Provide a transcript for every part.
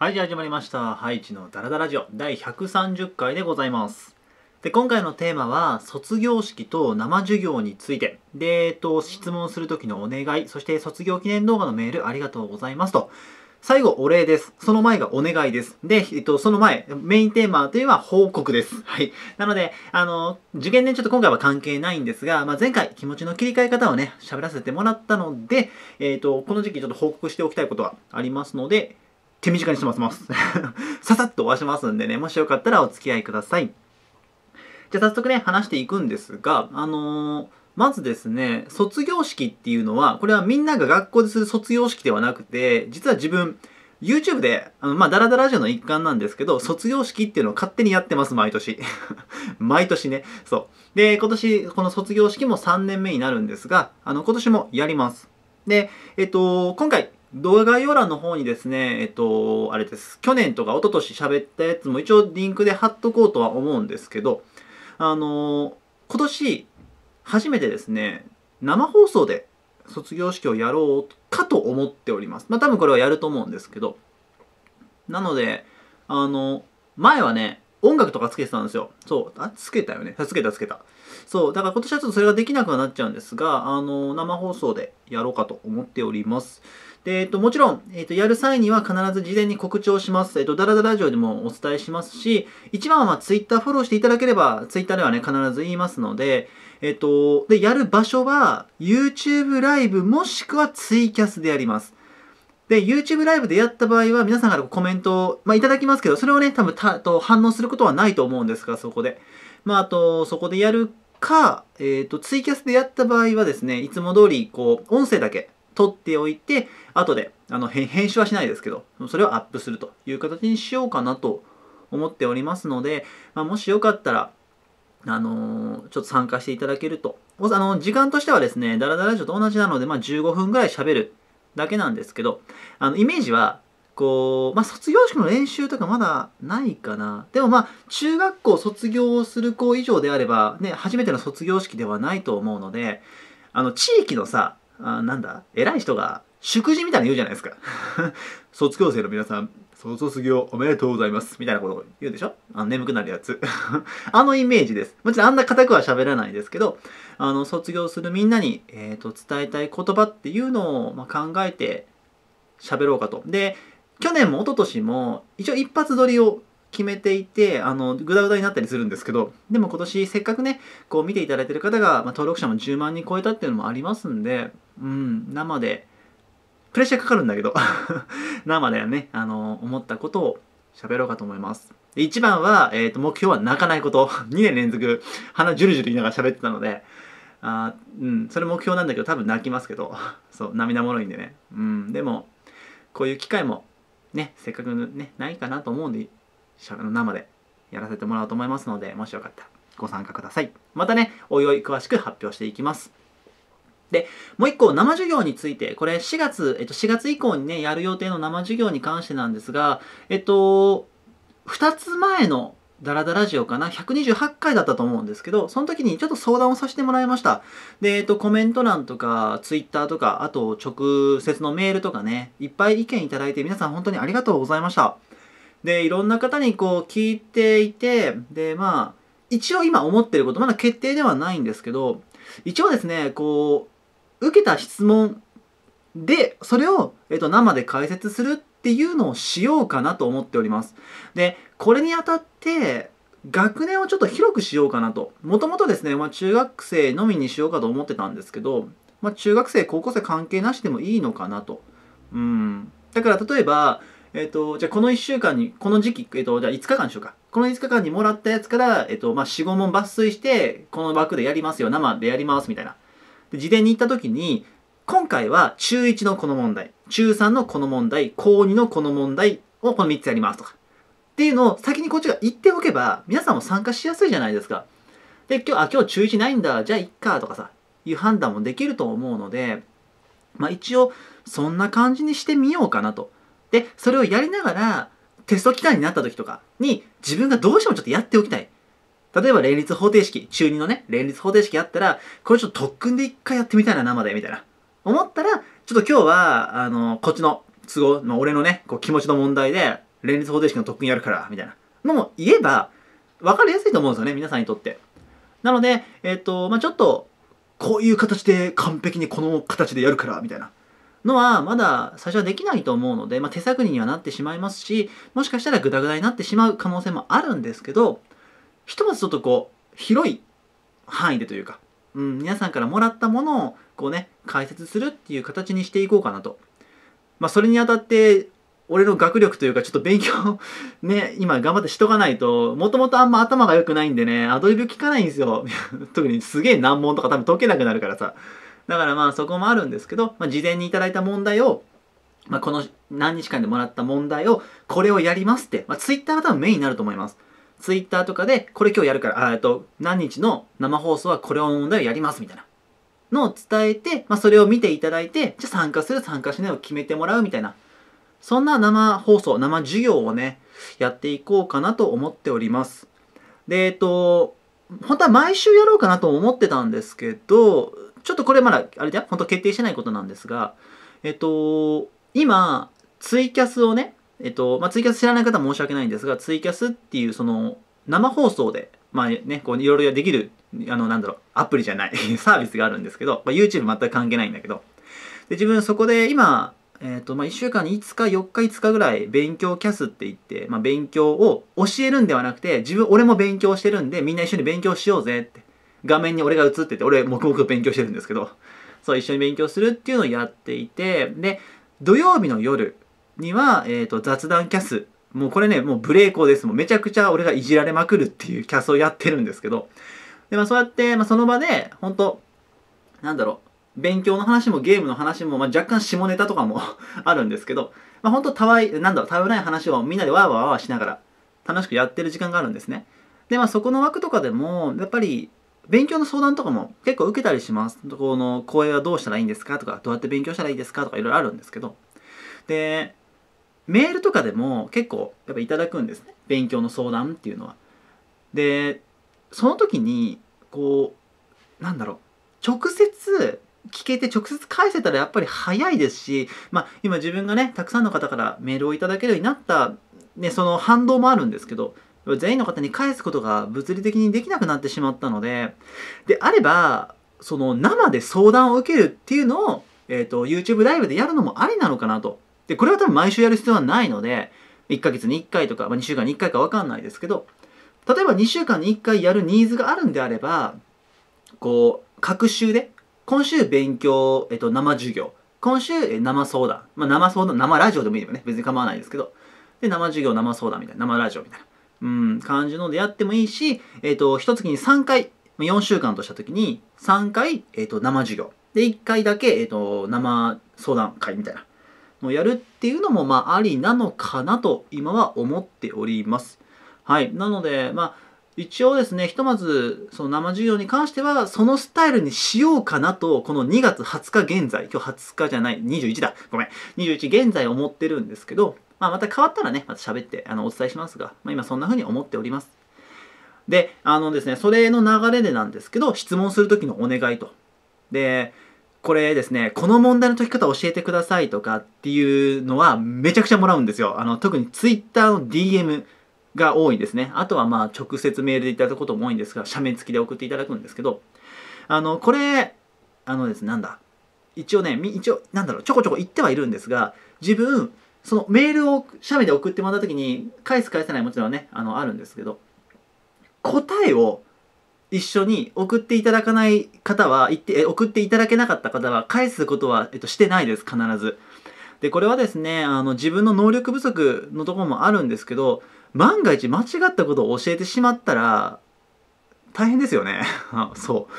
はい、じゃあ始まりました。ハイチのダラダラジオ第130回でございます。で、今回のテーマは、卒業式と生授業について、で、えっと、質問する時のお願い、そして卒業記念動画のメールありがとうございますと。最後、お礼です。その前がお願いです。で、えっと、その前、メインテーマというのは報告です。はい。なので、あの、受験ね、ちょっと今回は関係ないんですが、まあ、前回気持ちの切り替え方をね、喋らせてもらったので、えっと、この時期ちょっと報告しておきたいことはありますので、手短にしてます。ささっと終わしますんでね、もしよかったらお付き合いください。じゃあ早速ね、話していくんですが、あのー、まずですね、卒業式っていうのは、これはみんなが学校でする卒業式ではなくて、実は自分、YouTube で、あの、まあ、ダラダラジオの一環なんですけど、卒業式っていうのを勝手にやってます、毎年。毎年ね。そう。で、今年、この卒業式も3年目になるんですが、あの、今年もやります。で、えっと、今回、動画概要欄の方にですね、えっと、あれです。去年とか一昨年喋ったやつも一応リンクで貼っとこうとは思うんですけど、あの、今年、初めてですね、生放送で卒業式をやろうかと思っております。まあ多分これはやると思うんですけど。なので、あの、前はね、音楽とかつけてたんですよ。そう。あ、つけたよね。つけたつけた。そう。だから今年はちょっとそれができなくはなっちゃうんですが、あの、生放送でやろうかと思っております。で、えっと、もちろん、えっと、やる際には必ず事前に告知をします。えっと、ダラダラジオでもお伝えしますし、一番はツイッターフォローしていただければ、ツイッターではね、必ず言いますので、えっと、で、やる場所は、YouTube ライブもしくはツイキャスでやります。で、YouTube ライブでやった場合は、皆さんからコメントを、まあ、いただきますけど、それをね、多分たと反応することはないと思うんですが、そこで。まあ、あと、そこでやるか、えっ、ー、と、ツイキャスでやった場合はですね、いつも通り、こう、音声だけ撮っておいて、後で、あの、編集はしないですけど、それをアップするという形にしようかなと思っておりますので、まあ、もしよかったら、あのー、ちょっと参加していただけると。あの、時間としてはですね、ダラダラジっと同じなので、まあ、15分ぐらい喋るだけなんですけどあのイメージはこう、まあ、卒業式の練習とかまだないかな。でもまあ、中学校卒業する子以上であれば、ね、初めての卒業式ではないと思うので、あの、地域のさ、あなんだ、偉い人が、祝辞みたいなの言うじゃないですか。卒業生の皆さん、卒業おめでとうございます。みたいなことを言うでしょあの眠くなるやつ。あのイメージです。もちろんあんな固くは喋らないですけど、あの、卒業するみんなに、えっ、ー、と、伝えたい言葉っていうのを、ま考えて喋ろうかと。で、去年も一昨年も一応一発撮りを決めていて、あの、グダグダになったりするんですけど、でも今年せっかくね、こう見ていただいてる方が、まあ、登録者も10万人超えたっていうのもありますんで、うん、生でプレッシャーかかるんだけど 生でね、あのー、思ったことを喋ろうかと思います。一番は、えーと、と目標は泣かないこと。2 年連続鼻ジュルジュル言いながら喋ってたので、あうん、それ目標なんだけど多分泣きますけど、そう、涙もろいんでね。うん、でも、こういう機会もね、せっかくね、ないかなと思うんで、生でやらせてもらおうと思いますので、もしよかったらご参加ください。またね、おいおい詳しく発表していきます。で、もう一個、生授業について、これ4月、えっと、4月以降にね、やる予定の生授業に関してなんですが、えっと、2つ前のダラダラジオかな、128回だったと思うんですけど、その時にちょっと相談をさせてもらいました。で、えっと、コメント欄とか、ツイッターとか、あと直接のメールとかね、いっぱい意見いただいて、皆さん本当にありがとうございました。で、いろんな方にこう聞いていて、で、まあ、一応今思ってること、まだ決定ではないんですけど、一応ですね、こう、受けた質問で、それを、えっと、生で解説するっていうのをしようかなと思っております。で、これにあたって、学年をちょっと広くしようかなと。もともとですね、まあ、中学生のみにしようかと思ってたんですけど、まあ、中学生、高校生関係なしでもいいのかなと。うん。だから例えば、えっ、ー、と、じゃあこの1週間に、この時期、えっ、ー、と、じゃあ5日間にしようか。この5日間にもらったやつから、えっ、ー、と、まあ、4、5問抜粋して、この枠でやりますよ、生でやります、みたいな。事前に行った時に今回は中1のこの問題中3のこの問題高2のこの問題をこの3つやりますとかっていうのを先にこっちが言っておけば皆さんも参加しやすいじゃないですか。で今日あ今日中1ないんだじゃあいっかとかさいう判断もできると思うので、まあ、一応そんな感じにしてみようかなと。でそれをやりながらテスト期間になった時とかに自分がどうしてもちょっとやっておきたい。例えば連立方程式、中2のね、連立方程式あったら、これちょっと特訓で一回やってみたいな、生で、みたいな。思ったら、ちょっと今日は、あの、こっちの都合、まあ、俺のね、こう気持ちの問題で、連立方程式の特訓やるから、みたいな。のも言えば、分かりやすいと思うんですよね、皆さんにとって。なので、えっ、ー、と、まあ、ちょっと、こういう形で完璧にこの形でやるから、みたいな。のはまだ最初はできないと思うので、まあ、手探りにはなってしまいますしもしかしたらグダグダになってしまう可能性もあるんですけどひとまずちょっとこう広い範囲でというか、うん、皆さんからもらったものをこうね解説するっていう形にしていこうかなと。まあ、それにあたって俺の学力というかちょっと勉強ね 今頑張ってしとかないともともとあんま頭が良くないんでねアドリブ聞かないんですよ 特にすげえ難問とか多分解けなくなるからさだからまあそこもあるんですけど、まあ、事前にいただいた問題を、まあ、この何日間でもらった問題をこれをやりますって、まあ、Twitter が多分メインになると思いますツイッターとかで、これ今日やるから、あと、何日の生放送はこれを問題をやりますみたいなのを伝えて、まあ、それを見ていただいて、じゃあ参加する、参加しないを決めてもらうみたいな、そんな生放送、生授業をね、やっていこうかなと思っております。で、えっと、本当は毎週やろうかなと思ってたんですけど、ちょっとこれまだ、あれだよ、本当決定してないことなんですが、えっと、今、ツイキャスをね、えっと、まあ、ツイキャス知らない方は申し訳ないんですが、ツイキャスっていうその生放送で、まあね、こういろいろできる、あの、なんだろう、アプリじゃない サービスがあるんですけど、まあ、YouTube 全く関係ないんだけど、で、自分そこで今、えっ、ー、と、まあ、1週間に5日、4日、5日ぐらい勉強キャスって言って、まあ、勉強を教えるんではなくて、自分、俺も勉強してるんで、みんな一緒に勉強しようぜって。画面に俺が映ってて、俺、黙々勉強してるんですけど、そう、一緒に勉強するっていうのをやっていて、で、土曜日の夜、には、えーと、雑談キャスもうこれねもうブレイコですもうめちゃくちゃ俺がいじられまくるっていうキャスをやってるんですけどで、まあ、そうやって、まあ、その場で本当なんだろう勉強の話もゲームの話も、まあ、若干下ネタとかも あるんですけど、まあ、本当たわいなんだろうたわない話をみんなでわーわーわーしながら楽しくやってる時間があるんですねでまあそこの枠とかでもやっぱり勉強の相談とかも結構受けたりしますこの講演はどうしたらいいんですかとかどうやって勉強したらいいですかとかいろいろあるんですけどでメールとかでも結構やっぱいただくんですね勉強の相談っていうのは。でその時にこうなんだろう直接聞けて直接返せたらやっぱり早いですし、まあ、今自分がねたくさんの方からメールをいただけるようになった、ね、その反動もあるんですけど全員の方に返すことが物理的にできなくなってしまったのでであればその生で相談を受けるっていうのを、えーと YouTube ライブでやるのもありなのかなとで、これは多分毎週やる必要はないので、1ヶ月に1回とか、まあ、2週間に1回か分かんないですけど、例えば2週間に1回やるニーズがあるんであれば、こう、各週で、今週勉強、えっと、生授業、今週生相談、まあ、生相談、生ラジオでもいいよね、別に構わないですけど、で、生授業、生相談みたいな、生ラジオみたいな、うん、感じのでやってもいいし、えっと、一月に3回、4週間とした時に3回、えっと、生授業、で、1回だけ、えっと、生相談会みたいな、もやるっていうのもまあありなのかなと今は思っております。はい。なので、まあ、一応ですね、ひとまず、その生授業に関しては、そのスタイルにしようかなと、この2月20日現在、今日20日じゃない、21だ、ごめん、21現在思ってるんですけど、まあ、また変わったらね、また喋って、あの、お伝えしますが、まあ、今そんな風に思っております。で、あのですね、それの流れでなんですけど、質問するときのお願いと。で、これですねこの問題の解き方を教えてくださいとかっていうのはめちゃくちゃもらうんですよあの特に Twitter の DM が多いですねあとはまあ直接メールでいただくことも多いんですが写メ付きで送っていただくんですけどあのこれあのですねなんだ一応ね一応なんだろうちょこちょこ言ってはいるんですが自分そのメールを写メで送ってもらった時に返す返せないもちろんねあのあるんですけど答えを一緒に送っていただかない方は言って送っていただけなかった方は返すことは、えっと、してないです必ず。でこれはですねあの自分の能力不足のところもあるんですけど万が一間違ったことを教えてしまったら大変ですよね そう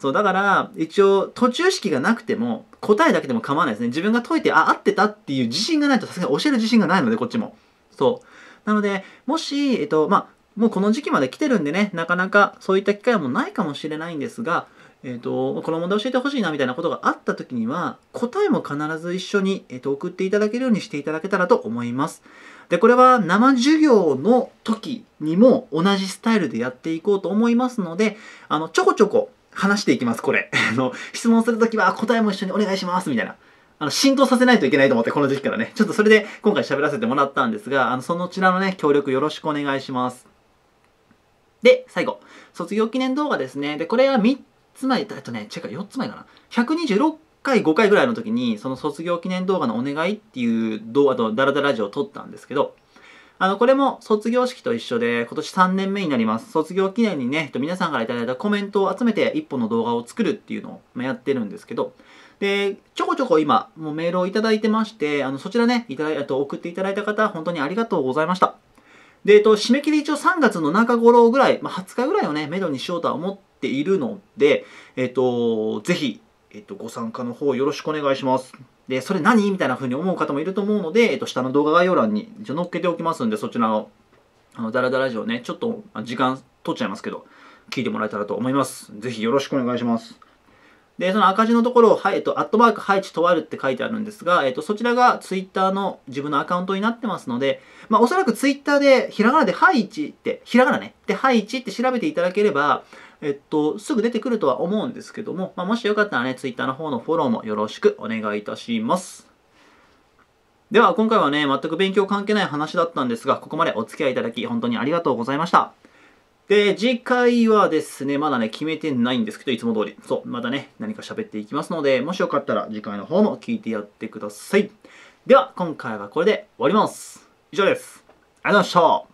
そうだから一応途中式がなくても答えだけでも構わないですね自分が解いてあ合ってたっていう自信がないとさすがに教える自信がないのでこっちもそうなのでもし、えっとまあ、もうこの時期まで来てるんでね、なかなかそういった機会もないかもしれないんですが、えーと、この問題教えてほしいなみたいなことがあった時には答えも必ず一緒に、えーと、送っていただけるようにしていただけたらと思います。でこれは生授業の時にも同じスタイルでやっていこうと思いますのであのちょこちょこ話していきますこれ。あの質問する時は答えも一緒にお願いしますみたいな。あの、浸透させないといけないと思って、この時期からね。ちょっとそれで今回喋らせてもらったんですが、あの、そのちらのね、協力よろしくお願いします。で、最後、卒業記念動画ですね。で、これは3つ前、えっとね、違う、4つ前かな。126回、5回ぐらいの時に、その卒業記念動画のお願いっていう動画とダラダラジオを撮ったんですけど、あの、これも卒業式と一緒で、今年3年目になります。卒業記念にね、皆さんから頂いたコメントを集めて1本の動画を作るっていうのをやってるんですけど、で、ちょこちょこ今、もうメールを頂いてまして、あの、そちらね、いただい、た、と送っていただいた方、本当にありがとうございました。で、えっと、締め切り一応3月の中頃ぐらい、まあ、20日ぐらいをね、めどにしようとは思っているので、えっと、ぜひ、えっと、ご参加の方よろしくお願いします。で、それ何みたいな風に思う方もいると思うので、えっと、下の動画概要欄に一応載っけておきますんで、そちらの、あの、ダラダラジオね、ちょっと時間取っちゃいますけど、聞いてもらえたらと思います。ぜひよろしくお願いします。で、その赤字のところを、はい、えっと、アットマーク配置とわるって書いてあるんですが、えっと、そちらが Twitter の自分のアカウントになってますので、まあ、おそらく Twitter で、ひらがなで、はい1って、ひらがなね、で、はい1って調べていただければ、えっと、すぐ出てくるとは思うんですけども、まあ、もしよかったらね、Twitter の方のフォローもよろしくお願いいたします。では、今回はね、全く勉強関係ない話だったんですが、ここまでお付き合いいただき、本当にありがとうございました。で、次回はですね、まだね、決めてないんですけど、いつも通り、そう、まだね、何か喋っていきますので、もしよかったら次回の方も聞いてやってください。では、今回はこれで終わります。以上です。ありがとうございました。